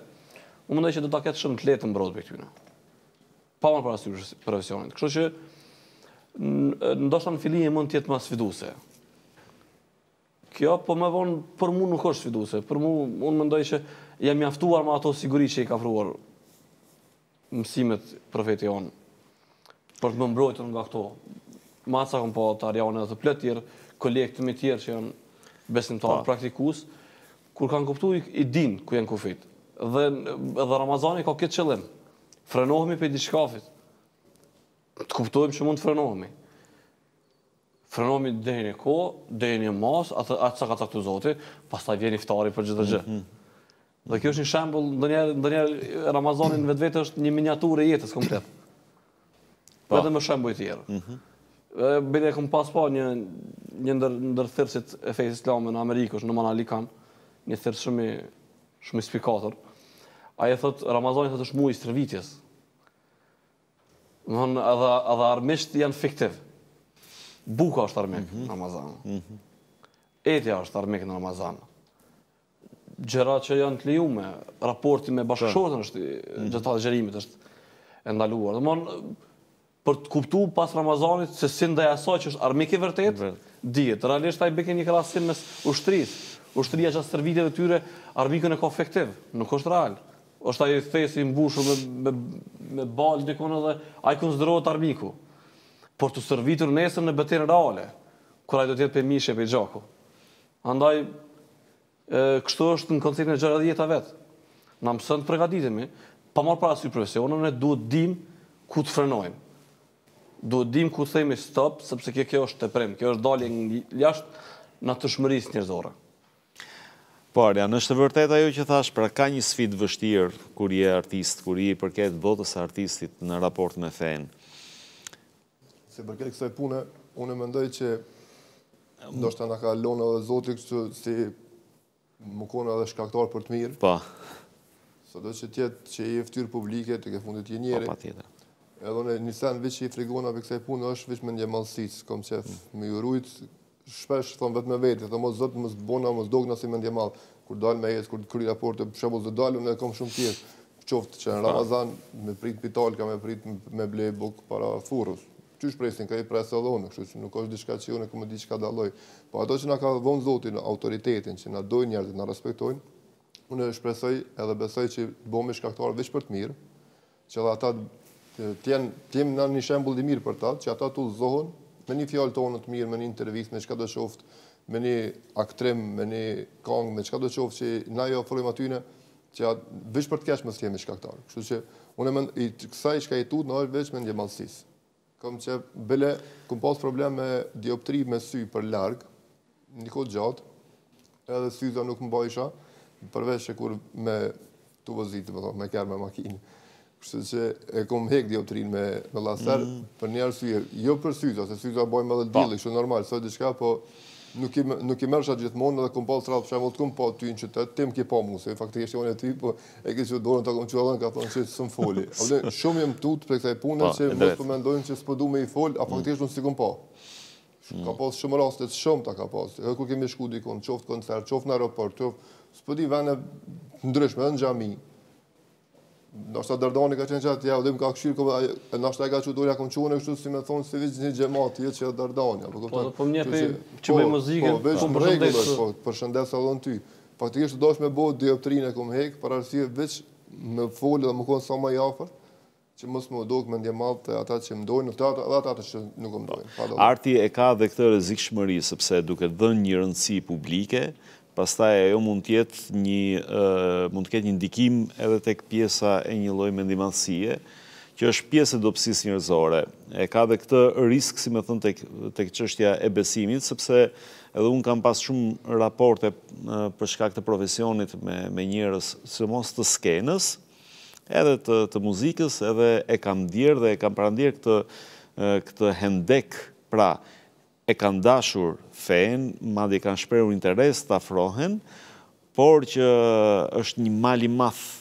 unë mëndaj që do t'a ketë shumë të letë mbrojtë për këtyna. Pa më para syrës profesionit. Kështu që ndoshta në fillim mund të jetë më sfiduese. Kjo po më vonë për mua nuk është sfiduese, për mua unë mendoj që jam mjaftuar me ato siguri që i ka ofruar mësimet profetit jonë, për të më mbrojtën nga këto. Masa kom po të arjaun edhe të plët tjerë, kolektë me tjerë që janë besimtarë praktikus, kur kanë kuptu i din ku jenë kufit. Dhe, edhe Ramazani ka këtë qëllim, frenohemi për i diçkafit, të kuptojmë që mund të frenohemi. Frenohemi dhe një ko, dhe një mas, atë, atë sa ka caktu zoti, pas taj vjen iftari për gjithë dhe gjithë. Mm -hmm. Dhe kjo është një shembull, ndonjëherë njerë Ramazanin vetë vetë është një miniaturë e jetës komplet. Po. Edhe më shembuj të tjerë. Mm e Ëh. Ëh, pas pa po një një ndër ndër thirrësit e fesë islame në Amerikë, është në Ali Khan, një thyrës shumë i shumë i spikator. Ai e thot Ramazani thotë është muaj i stërvitjes. Do thonë, edhe armisht janë fiktiv. Buka është armik në mhm. Ramazanë. Mhm. Etja është armik në Ramazanë gjërat që janë të lejuara, raporti me bashkëshortën është mm. gjë të gjërimit është e ndaluar. Domthon për të kuptuar pas Ramazanit se si ndaj asaj që është armik i vërtet, dihet realisht ai beke një krahasim me ushtrisë. Ushtria që serviteve të tyre armikun e ka efektiv, nuk është real. Është ai thesi i mbushur me me, me bal dikon edhe ai konsiderohet armiku. Por të servitur nesër në betin reale, kur ai do të jetë pemishë pe gjaku. Andaj kështu është në konceptin e gjëra dhe jeta vetë. Na mësën të përgatitemi, pa marë para si profesionën, ne duhet dim ku të frenojmë. Duhet dim ku të themi stop, sepse kjo, kjo është të prim, kjo është dalje në jashtë në të shmëris njërzore. Por, ja, nështë të vërtet ajo që thash, pra ka një sfit vështirë kur je artist, kur je i përket botës artistit në raport me fejnë. Se përket kësaj pune, unë mendoj që ndoshta nga ka lonë edhe zotik që si më kona edhe shkaktar për të mirë. Pa. Po. Sa do që tjetë që i eftyrë publike, të ke fundit i njeri. Pa, po, pa tjetër. Edhe në një sen, vëqë i frigona për kësaj punë, është vëqë mm. me një malsicë, kom që me ju rujtë, shpesh, thonë vetë me vetë, thonë mos zëtë, mos bona, mos dogë nësi me një malë. Kur dalë me jetë, kur të raportë, por të shabu zë dalë, në e kom shumë tjetë, qoftë që në po. Ramazan, me prit pitalka, me prit me blej bukë para furës ty shpresin krejt për asë dhonë, kështu që nuk është diçka që unë e komë diçka daloj, po ato që nga ka dhonë zotin autoritetin që nga dojnë njerëzit, dhe nga respektojnë, unë e shpresoj edhe besoj që të bomi shkaktarë vishë për të mirë, që dhe ata të jemë në një shembul di mirë për ta, që ata të uzohën me një fjallë tonë të mirë, me një intervjith, me qka do qoftë, me një aktrim, me një kong, me qka do qoftë që na jo fërëjmë aty që atë për të keshë më së kemi shkaktarë. Kështu që unë e mëndë, i të kësa i shka i tutë në është vëqë me ndje malsisë. Kom që bële, kom pas problem me dioptri me sy për largë, një kod gjatë, edhe syza nuk më bëjësha, përveç e kur me të vëzitë, me, me kjerë me makinë. Kështë që e kom hek dioptrinë me, me laser, mm. për një arsujë, jo për syza, se syza bëjmë edhe dili, shumë normal, sot shka, po nuk i mërësha gjithmonë, edhe këm pasë rratë të këm pasë ty në qëtëtë, tim ki pa mu, se faktikisht e unë e po e kështë ju dorën të këmë që dhe në ka thonë që sëmë foli. <laughs> Shumë jem tut për këtaj punë, po, që më të mendojnë që së përdu me i foli, a mm. faktikisht unë si këm pa. Mm. Ka pasë shumë rastet, shumë ta ka pasë. Edhe kur kemi shku dikon, qoftë koncert, qoftë në aeroport, qoftë, së përdi vene ndryshme, në gjami, Nëse dërdoni ka qenë çaj të javë dhe më ka këshir këtu ajo na shtaj ka çu dorë akon çunë kështu si me thonë, si vetë një xhamat ti që dërdoni Po, kupton po, po, po më jepi çu me muzikë po, po vetëm rregull po përshëndes sallon ty po ti është dosh me bëu dioptrinë kom hek për arsye veç në folë dhe më kon sa më i që mos më dogu mendje malt ata që më dojnë ata dhe ata që nuk më dojnë arti e ka dhe këtë rrezikshmëri sepse duke dhënë një rëndësi publike pastaj ajo mund tjetë një, mund të ketë një ndikim edhe tek pjesa e një loj mendimansie, që është pjesë e dopsis njërzore. E ka dhe këtë risk, si me thënë, të, këtë qështja e besimit, sepse edhe unë kam pas shumë raporte për shkak të profesionit me, me njërës, së mos të skenës, edhe të, muzikës, edhe e kam djerë dhe e kam prandirë këtë, këtë hendek pra njërës, e kanë dashur fejnë, madhe i kanë shperur interes të afrohen, por që është një mali math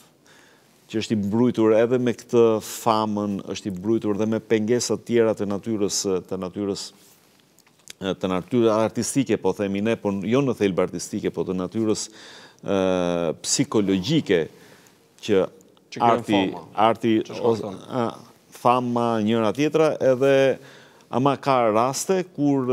që është i mbrujtur edhe me këtë famën, është i mbrujtur dhe me pengesat tjera të natyres të natyres të natyres artistike, po themi ne, po jo në thejlbë artistike, po të natyres psikologike që arti fama njëra tjetra edhe ama ka raste kur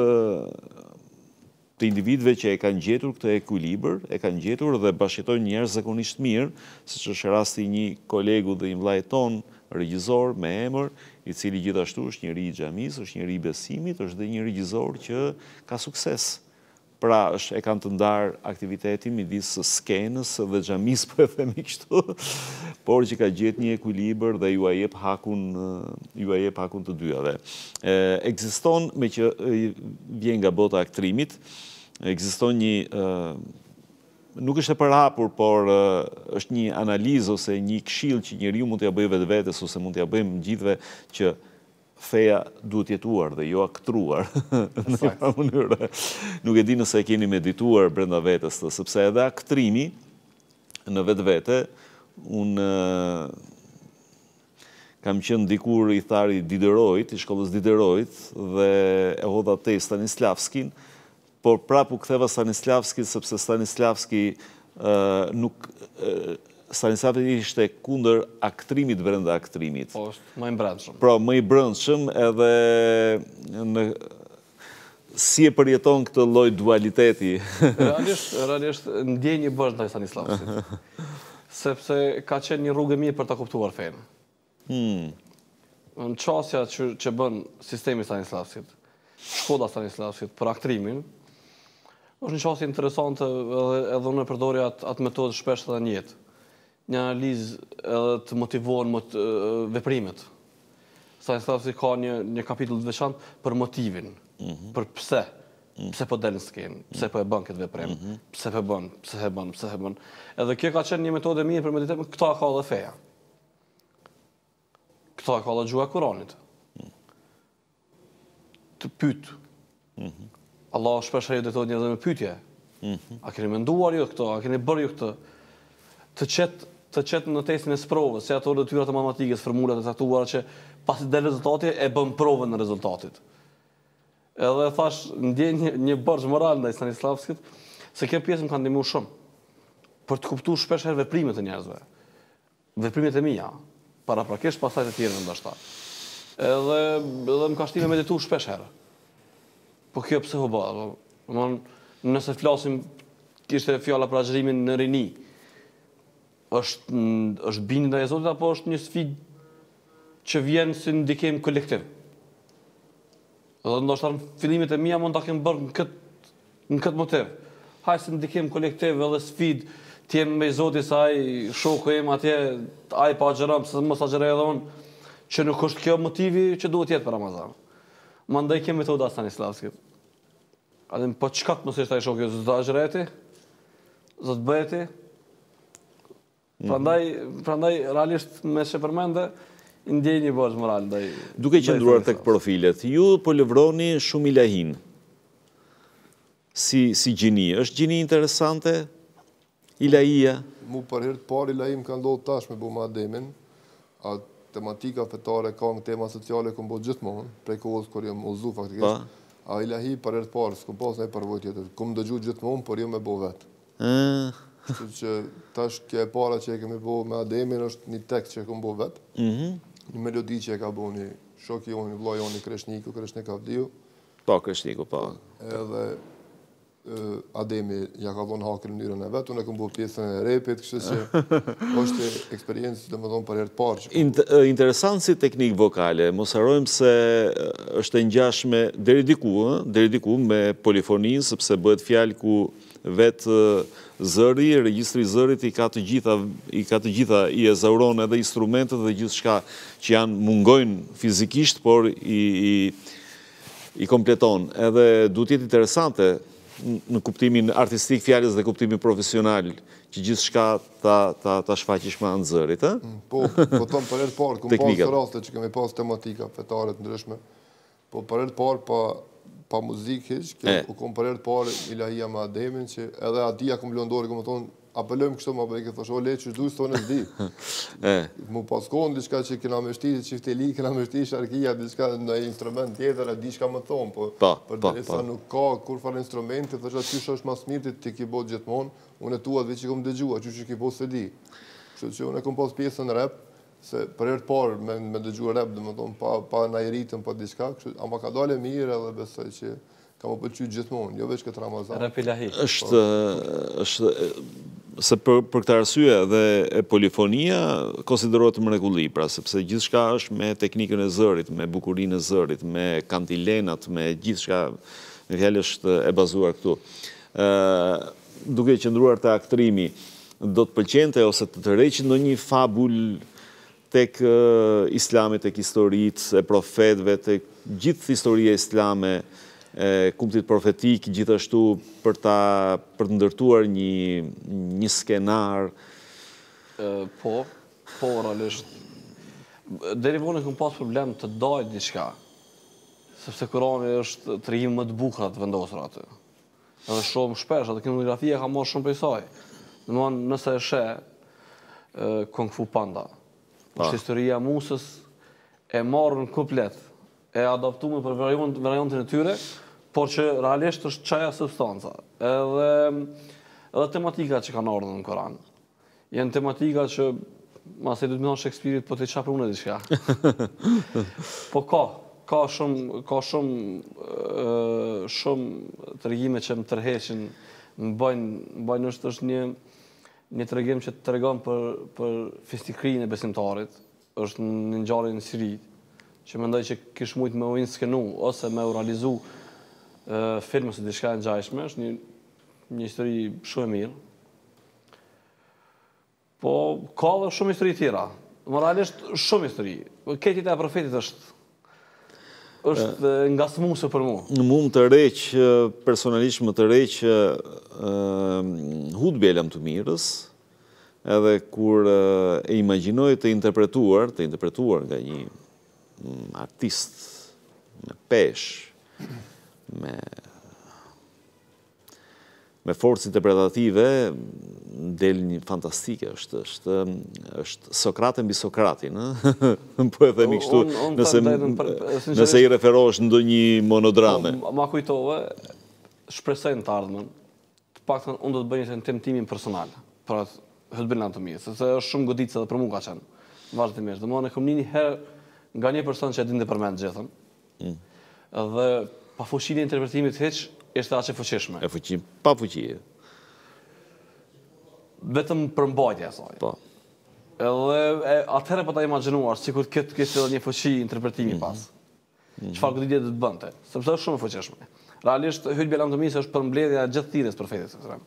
të individve që e kanë gjetur këtë ekuilibër, e kanë gjetur dhe bashkëtojnë njerëz zakonisht mirë, siç është rasti i një kolegu dhe i vllajit ton, regjisor me emër, i cili gjithashtu është njëri i gjamis, është njëri i besimit, është dhe një regjisor që ka sukses pra është e kanë të ndarë aktivitetin mi disë skenës dhe gjamis <laughs> për po e themi kështu, por që ka gjithë një ekuliber dhe ju a jep hakun, ju a jep hakun të dyja dhe. Eksiston me që vjen nga bota aktrimit, eksiston një, nuk është e përhapur, por është një analizë ose një këshil që njëri ju mund të ja bëjë vetë vetës ose mund të ja bëjmë gjithve që feja duhet jetuar dhe jo aktruar <laughs> në një pa mënyrë. Nuk e di nëse e keni medituar brenda vetës të, sëpse edhe aktrimi në vetë vete, unë eh, kam qenë dikur i thari Diderojt, i shkollës Diderojt, dhe e hodha te Stanislavskin, por prapu ktheva Stanislavski, sëpse Stanislavski eh, nuk eh, Stanislavski ishte kunder aktrimit brenda aktrimit. Po, është më i brëndshëm. Pra, më i brëndshëm edhe në si e përjeton këtë lloj dualiteti. <laughs> realisht, realisht ndjenjë bësh ndaj Stanislavskit. <laughs> sepse ka qenë një rrugë mirë për ta kuptuar fejnë. Hmm. Në qasja që që bën sistemi Stanislavskit, shkoda Stanislavskit për aktrimin, është një qasja interesante edhe edhe unë përdorja atë, metodë shpesh edhe në jetë një analizë edhe të motivohen më të veprimet. Sa e thafë si ka një, një kapitull të veçantë për motivin, mm për pse, mhm. pse po delin s'kejnë, pse po e bën këtë veprim, mm -hmm. pse po e bën, pse e bën, pse e bën. Edhe kjo ka qenë një metode mirë për meditim, këta ka dhe feja. Këta ka dhe gjua Kuranit. Mhm. Të pytë. Mm -hmm. Allah shpesh e ju detohet një dhe me pytje. Mm -hmm. A keni menduar ju këto, a keni bërë ju këto. Të qetë të qetë në testin e sprovës, se ato detyrat të matematikës, formulat e caktuara që pasi del rezultati e bën provën në rezultatit. Edhe thash ndjen një, një borx moral ndaj Stanislavskit, se kjo pjesë më ka ndihmuar shumë për të kuptuar shpesh herë veprimet e njerëzve. Veprimet e mia para prakesh pasaj të tjerë ndoshta. Edhe edhe më ka shtime ditu shpesh herë. Po kjo pse u bërë, nëse flasim kishte fjala për agjërimin në rini, është, është bindë dhe e Zotit, apo është një sfidë që vjenë si ndikim kolektiv. Dhe ndoshtë arë filimit e mija mund të kem bërë në këtë, në këtë motiv. Haj si ndikim kolektiv edhe sfidë të jemi me Zotit sa ajë shoku im atje, aj pa agjeram, se mos agjeraj edhe unë, që nuk është kjo motivi që duhet jetë për Ramazan. Më ndaj kemi po të udasë Stanislavskit. A dhe më po qëkat mësë është ai shoku, zëtë agjerajti, zëtë bëjti, Mhm. Prandaj, prandaj realisht me se përmendë ndjej një bosh moral ndaj. Duke qëndruar tek profilet, ju po lëvroni shumë Ilahin. Si si gjini, është gjini interesante Ilahia. Mu për herë par, parë Ilahim ka ndodhur tash me Buma Ademin. A tematika fetare ka në tema sociale ku mbot gjithmonë, prej kohës kur jam uzu faktikisht. Pa. A Ilahi për herë të parë, s'ku pas ai përvojtë tjetër. këmë dëgju gjithmonë, por jo me bo vet. Ëh. Ah që tash kjo e para që e kemi bo me Ademin është një tekst që e kemi bo vetë, mhm. një melodi që e ka bo një shoki një vla një kreshniku, kreshnik avdiju. Pa, po, kreshniku, pa. Po. Edhe Ademi ja ka bo në hakel në njërën e vetë, unë e kemi bo pjesën e repit, kështë që <laughs> është eksperiencë dhe më dhonë për herët parë. Interesant si teknikë vokale, mos arrojmë se është e njashme deri diku, deri diku me polifoninë, sëpse bëhet fjalë ku vetë zëri, registri zërit i ka të gjitha, i e zauron edhe instrumentet dhe gjithë shka që janë mungojnë fizikisht, por i kompleton. Edhe du tjetë interesante në kuptimin artistik fjallis dhe kuptimin profesional që gjithë shka ta shfaqish ma në zërit, e? Mm, po, po tonë për e të parë, këmë pasë të rastë që kemi pasë tematika fetare të ndryshme, po për e të parë, po pa muzikë hiqë, ke u komparerët parë Ilahia me Ademin, që edhe Adia këmë blondori, këmë tonë apelëm kështë më bëjke, thosho, le, që shdu, së tonë e zdi. Mu paskonë, diçka që këna me shti, që qifte li, këna me shti sharkia, diçka në instrument tjetër, e diçka më thonë, po, po, për po, dresa po. nuk ka kur farë instrumenti, thosho, që shosh mas mirtit, ti ki bot gjithmonë, unë e tuat dhe që këmë dëgjua, që që ki bot së di. Që që unë e pas pjesën rap, se për e rëtë parë me, me dëgju rap, dhe më pa, pa në i rritëm, pa diska, kështu, ama ka dole mirë edhe besoj që ka më pëllqy gjithmonë, jo veç këtë Ramazan. Rapilahi. Êshtë, është, se për, këtë arsye dhe e polifonia konsiderohet më mrekulli, pra sepse gjithë shka është me teknikën e zërit, me bukurinë e zërit, me kantilenat, me gjithë shka, në fjallë është e bazuar këtu. E, duke qëndruar të aktrimi, do të pëlqente ose të të reqin në një fabul tek islamit, tek historit, e profetve, tek gjithë historie islame, kumëtit profetik, gjithashtu për ta për të ndërtuar një një skenar. Po, po, realisht, deri vune këmë pas problem të dojtë një shka, sepse Kurani është të regjim më të bukrat vendosër atë. E dhe shumë shpesh, atë kinografie ka mos shumë për i saj. Në nëse e shë, kënë këfu panda është historia Musës e marrën komplet, e adaptuar për rajon, rajonin e tyre, por që realisht është çaja substanca. Edhe edhe tematika që kanë ardhur në Kur'an. Janë tematika që ma se du të thonë Shakespeare-it, po të qa për unë edhe po ka, ka shumë, ka shumë, shumë tregime që më tërheqin, më më bajnë është është një, Një të regim që të regon për festikrin e besimtarit është në një gjari në Sirit që më ndoj që kishë mujtë me ujnë skenu ose me u realizu filmës dhe dishka e në gjajshme, është një histori shumë e mirë. Po, ka dhe shumë histori tjera. tira. Moralisht, shumë histori. Ketit e Profetit është është nga së mundë së për mu? Në mundë të reqë, personalisht më të reqë, hudbe e të mirës, edhe kur e imaginoj të interpretuar, të interpretuar nga një mm, artist, me pesh, me me forësit interpretative, delë një fantastike, është është Sokratën bi Sokratin, në <laughs> po e themi kështu, nëse i referosh në do një monodrame. Ma kujtove, në të ardhëmën, të pak të unë do të bëjnë që në temtimin personal, pra të hëtëbërnë në të mjë, se të është shumë goditë se dhe për mu ka qenë, vazhdimisht, të mjështë, dhe mua në këmë një herë nga një person që e dinde përmendë gjithëm, mm. dhe pa fushinë e interpretimit heqë, Ishte aqë e fëqishme? E fëqim, pa fëqije. Vetëm për mbajtje e saj. Po. Edhe atëherë për po ta imaginuar, si kur këtë kështë edhe një fëqi interpretimi mhm. pas. Qëfar mhm. këtë ditje të bënte? sepse është shumë e fëqishme. Realisht, hytë bjelam të misë është për mbledhja gjithë thires për fejtës e sërem.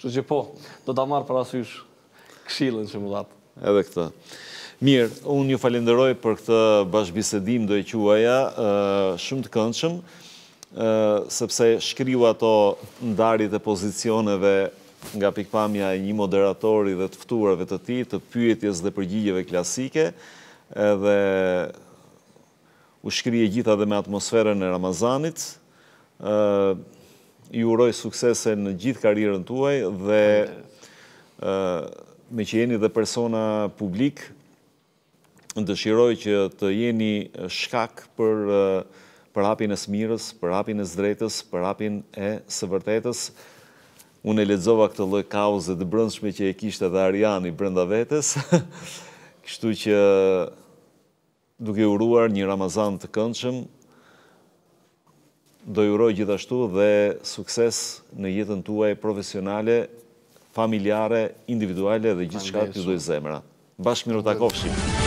Kështë që po, do të amarë për asysh këshilën që më datë. Edhe këta. Mirë, unë ju falenderoj për këtë bashkëbisedim do e quaja, shumë të këndshëm sepse shkriu ato ndarit e pozicioneve nga pikpamja e një moderatori dhe të fëturave të ti, të pyetjes dhe përgjigjeve klasike, edhe u shkrije gjitha dhe me atmosferën e Ramazanit, ju uroj suksese në gjithë karirën tuaj dhe me që jeni dhe persona publik, në dëshiroj që të jeni shkak për nështë për hapin e smirës, për hapin e zdrejtës, për hapin e së vërtetës. Unë e ledzova këtë loj kauzët brëndshme që e kishtë edhe Ariani brënda vetës, <laughs> kështu që duke uruar një Ramazan të këndshëm, do ju gjithashtu dhe sukses në jetën tuaj profesionale, familjare, individuale dhe gjithë shkatë të dojë zemra. Bashkë Takovshim.